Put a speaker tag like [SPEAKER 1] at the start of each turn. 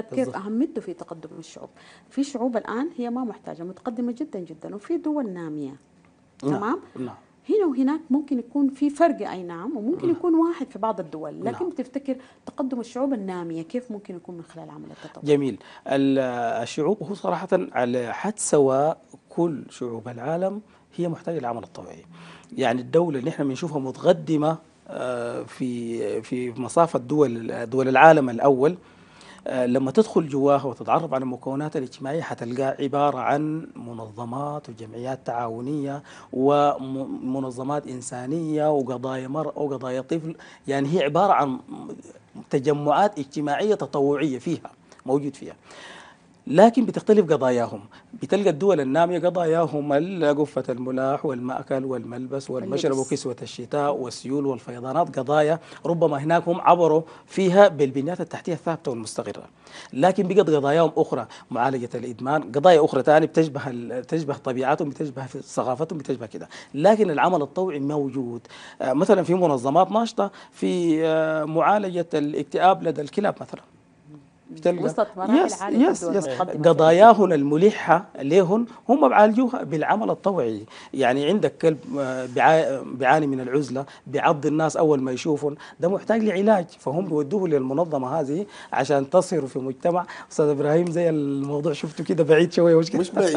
[SPEAKER 1] طيب كيف اهميته في تقدم الشعوب؟ في شعوب الان هي ما محتاجه متقدمه جدا جدا وفي دول ناميه
[SPEAKER 2] نعم، تمام؟ نعم
[SPEAKER 1] هنا وهناك ممكن يكون في فرق اي نعم وممكن نعم. يكون واحد في بعض الدول نعم. لكن نعم. بتفتكر تقدم الشعوب الناميه كيف ممكن يكون من خلال عمل التطوع
[SPEAKER 3] جميل الشعوب هو صراحه على حد سواء كل شعوب العالم هي محتاجه للعمل الطوعي يعني الدوله اللي احنا بنشوفها متقدمه آه، في في مصاف الدول دول العالم الاول آه، لما تدخل جواها وتتعرف على المكونات الاجتماعية حتلقى عبارة عن منظمات وجمعيات تعاونية ومنظمات إنسانية وقضايا مرأة وقضايا طفل يعني هي عبارة عن تجمعات اجتماعية تطوعية فيها موجود فيها لكن بتختلف قضاياهم بتلقى الدول النامية قضاياهم قفة الملاح والمأكل والملبس والمشرب وكسوة الشتاء والسيول والفيضانات قضايا ربما هناك هم عبروا فيها بالبنيات التحتية الثابتة والمستقرة لكن بقت قضاياهم أخرى معالجة الإدمان قضايا أخرى ثانية بتشبه بتشبه طبيعتهم بتشبه ثقافتهم بتشبه كده لكن العمل الطوعي موجود آه، مثلا في منظمات ناشطة في آه، معالجة الاكتئاب لدى الكلاب مثلا وسط مراحل يس عالية يس يس قضاياهن الملحة لهم هم بعالجوها بالعمل الطوعي يعني عندك كلب آه، بيعاني من العزلة بيعض الناس أول ما يشوفهم ده محتاج لعلاج فهم بيودوه للمنظمة هذه عشان تصير في مجتمع أستاذ إبراهيم زي الموضوع شفته كده بعيد شوية مش بعيد